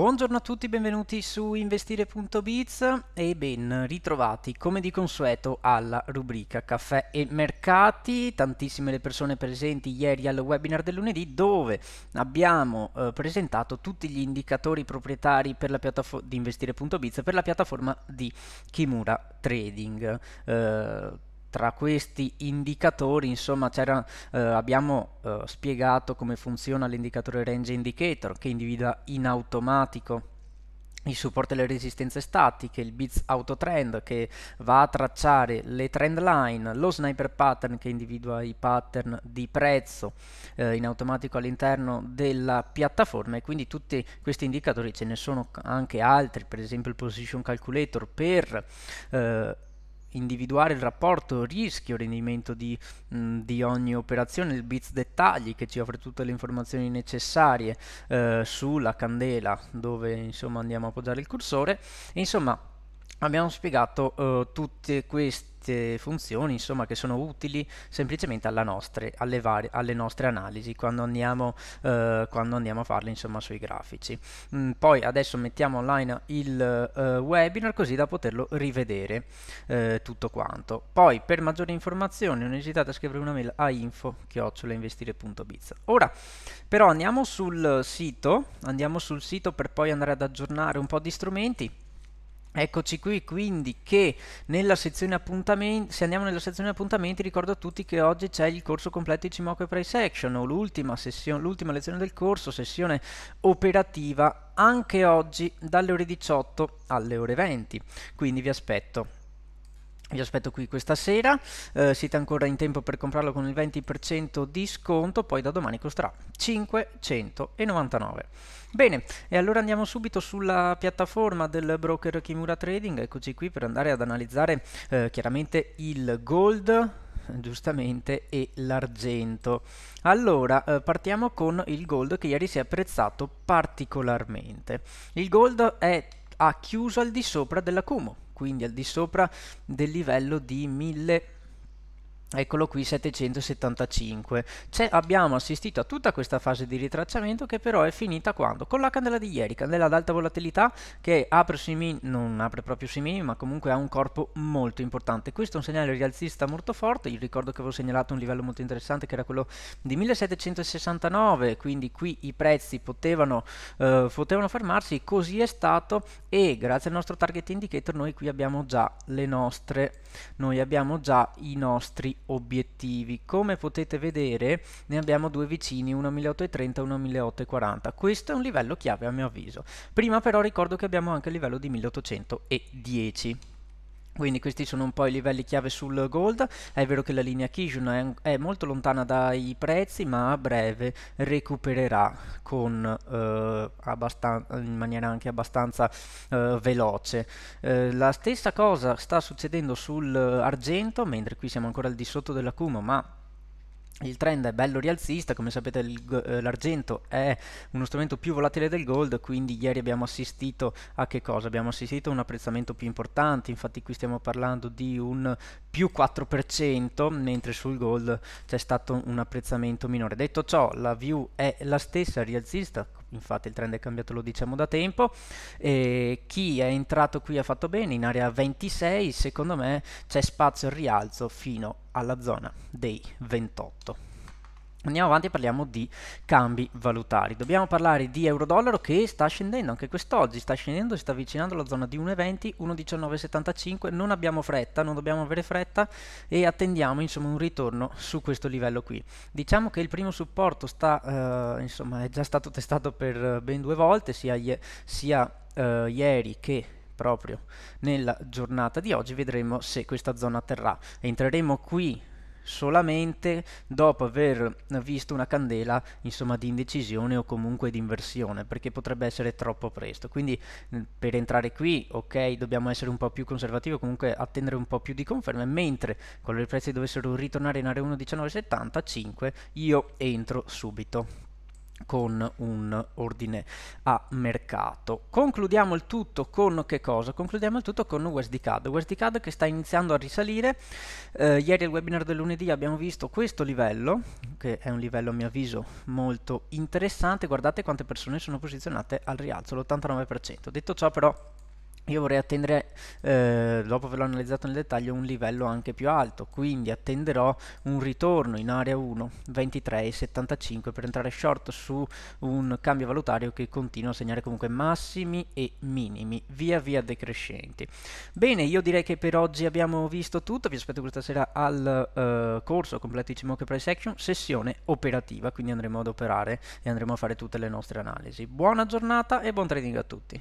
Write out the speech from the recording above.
Buongiorno a tutti, benvenuti su investire.biz e ben ritrovati come di consueto alla rubrica caffè e mercati, tantissime le persone presenti ieri al webinar del lunedì dove abbiamo eh, presentato tutti gli indicatori proprietari di investire.biz per la piattaforma di Kimura Trading. Eh, tra questi indicatori insomma eh, abbiamo eh, spiegato come funziona l'indicatore range indicator che individua in automatico il supporto e le resistenze statiche, il Bits auto trend che va a tracciare le trend line, lo Sniper Pattern che individua i pattern di prezzo eh, in automatico all'interno della piattaforma e quindi tutti questi indicatori ce ne sono anche altri, per esempio il Position Calculator per eh, individuare il rapporto rischio-rendimento di, mm, di, ogni operazione, il bits dettagli che ci offre tutte le informazioni necessarie eh, sulla candela dove insomma andiamo a appoggiare il cursore, e, insomma abbiamo spiegato uh, tutte queste funzioni insomma, che sono utili semplicemente nostre, alle, varie, alle, nostre analisi quando andiamo, uh, quando andiamo a farle insomma, sui grafici mm, poi adesso mettiamo online il uh, webinar così da poterlo rivedere tutto quanto poi per maggiori informazioni non esitate a scrivere una mail a info chiocciolainvestire.biz ora però andiamo sul sito andiamo sul sito per poi andare ad aggiornare un po' di strumenti Eccoci qui quindi che nella sezione appuntamenti, se andiamo nella sezione appuntamenti ricordo a tutti che oggi c'è il corso completo di Cimoco e Price Action, o l'ultima lezione del corso, sessione operativa anche oggi dalle ore 18 alle ore 20, quindi vi aspetto vi aspetto qui questa sera, eh, siete ancora in tempo per comprarlo con il 20% di sconto, poi da domani costerà 599. Bene, e allora andiamo subito sulla piattaforma del broker Kimura Trading, eccoci qui per andare ad analizzare eh, chiaramente il gold, giustamente, e l'argento. Allora, eh, partiamo con il gold che ieri si è apprezzato particolarmente. Il gold è, ha chiuso al di sopra dell'acumo quindi al di sopra del livello di 1000 Eccolo qui 775. C'è, abbiamo assistito a tutta questa fase di ritracciamento che però è finita quando? Con la candela di ieri, candela ad alta volatilità che apre sui minimi, non apre proprio sui minimi, ma comunque ha un corpo molto importante. Questo è un segnale rialzista molto forte, Io ricordo che avevo segnalato un livello molto interessante che era quello di 1769, quindi qui i prezzi potevano, eh, potevano fermarsi, così è stato e grazie al nostro target indicator noi qui abbiamo già le nostre, noi abbiamo già i nostri obiettivi. Come potete vedere ne abbiamo due vicini, uno 1830 e uno 1840. Questo è un livello chiave a mio avviso. Prima però ricordo che abbiamo anche il livello di 1810. Quindi questi sono un po' i livelli chiave sul gold, è vero che la linea Kijun è, è molto lontana dai prezzi ma a breve recupererà con, eh, in maniera anche abbastanza eh, veloce. Eh, la stessa cosa sta succedendo sull'argento, eh, mentre qui siamo ancora al di sotto della Kumo ma il trend è bello rialzista, come sapete eh, l'argento è uno strumento più volatile del gold, quindi ieri abbiamo assistito a che cosa? Abbiamo assistito a un apprezzamento più importante, infatti qui stiamo parlando di un più 4%, mentre sul gold c'è stato un apprezzamento minore. Detto ciò, la view è la stessa rialzista, infatti il trend è cambiato, lo diciamo da tempo. E chi è entrato qui ha fatto bene, in area 26 secondo me c'è spazio al rialzo fino alla zona dei 28. Andiamo avanti e parliamo di cambi valutari. Dobbiamo parlare di euro-dollaro che sta scendendo anche quest'oggi, sta scendendo, si sta avvicinando alla zona di 1,20, 1,1975, non abbiamo fretta, non dobbiamo avere fretta e attendiamo insomma, un ritorno su questo livello qui. Diciamo che il primo supporto sta, eh, insomma, è già stato testato per eh, ben due volte, sia, sia eh, ieri che proprio nella giornata di oggi, vedremo se questa zona terrà. Entreremo qui solamente dopo aver visto una candela insomma di indecisione o comunque di inversione perché potrebbe essere troppo presto quindi mm, per entrare qui ok dobbiamo essere un po' più conservativi comunque attendere un po' più di conferme mentre quando i prezzi dovessero ritornare in area 1.1975 io entro subito con un ordine a mercato. Concludiamo il tutto con che cosa? Concludiamo il tutto con USDCAD. USDCAD che sta iniziando a risalire. Eh, ieri al webinar del lunedì abbiamo visto questo livello, che è un livello a mio avviso molto interessante. Guardate quante persone sono posizionate al rialzo, l'89%. Detto ciò però io vorrei attendere, eh, dopo averlo analizzato nel dettaglio, un livello anche più alto, quindi attenderò un ritorno in area 1, 23,75 per entrare short su un cambio valutario che continua a segnare comunque massimi e minimi, via via decrescenti. Bene, io direi che per oggi abbiamo visto tutto, vi aspetto questa sera al eh, corso di Market Price Action, sessione operativa, quindi andremo ad operare e andremo a fare tutte le nostre analisi. Buona giornata e buon trading a tutti!